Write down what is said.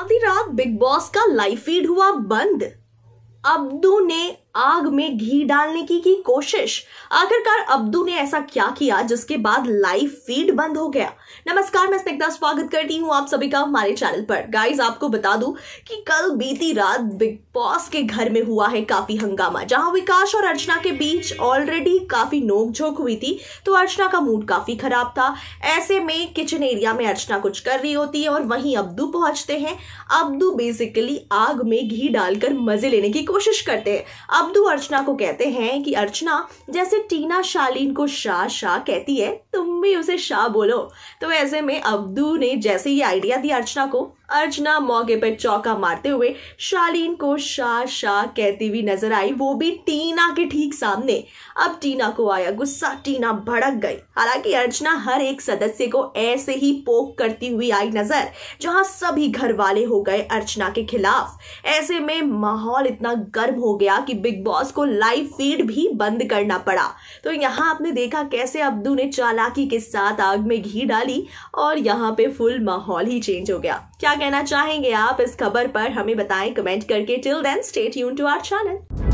आधी रात Bigg Boss का लाइव फीड हुआ बंद अब्दू ने आग में घी डालने की की कोशिश आखिरकार अब्दू ने ऐसा क्या किया जिसके बाद लाइव फीड बंद हो गया नमस्कार मैं स्निग्धा स्वागत करती हूँ आप सभी का हमारे चैनल पर गाइस आपको बता दूं कि कल बीती रात बिग बॉस के घर में हुआ है काफी हंगामा जहां विकास और अर्चना के बीच ऑलरेडी काफी नोकझोंक हुई थी तो अर्चना का मूड काफी खराब था ऐसे में किचन एरिया में अर्चना कुछ कर रही होती है और वहीं अब्दू पहुंचते हैं अब्दू बेसिकली आग में घी डालकर मजे लेने की कोशिश करते हैं अब्दू अर्चना को कहते हैं कि अर्चना जैसे टीना शालीन को शाह शाह कहती है तुम भी उसे शाह बोलो तो ऐसे में अब्दू ने जैसे ये आइडिया दिया अर्चना को अर्चना मौके पर चौका मारते हुए शालीन को शाह शाह कहती हुई नजर आई वो भी टीना के ठीक सामने अब टीना को आया गुस्सा टीना भड़क गई हालांकि अर्चना हर एक सदस्य को ऐसे ही पोक करती हुई आई नजर जहां सभी घर वाले हो गए अर्चना के खिलाफ ऐसे में माहौल इतना गर्म हो गया कि बिग बॉस को लाइव फीड भी बंद करना पड़ा तो यहाँ आपने देखा कैसे अब्दू ने चालाकी के साथ आग में घी डाली और यहाँ पे फुल माहौल ही चेंज हो गया क्या कहना चाहेंगे आप इस खबर पर हमें बताएं कमेंट करके टिल देन स्टेट यून टू आर चैनल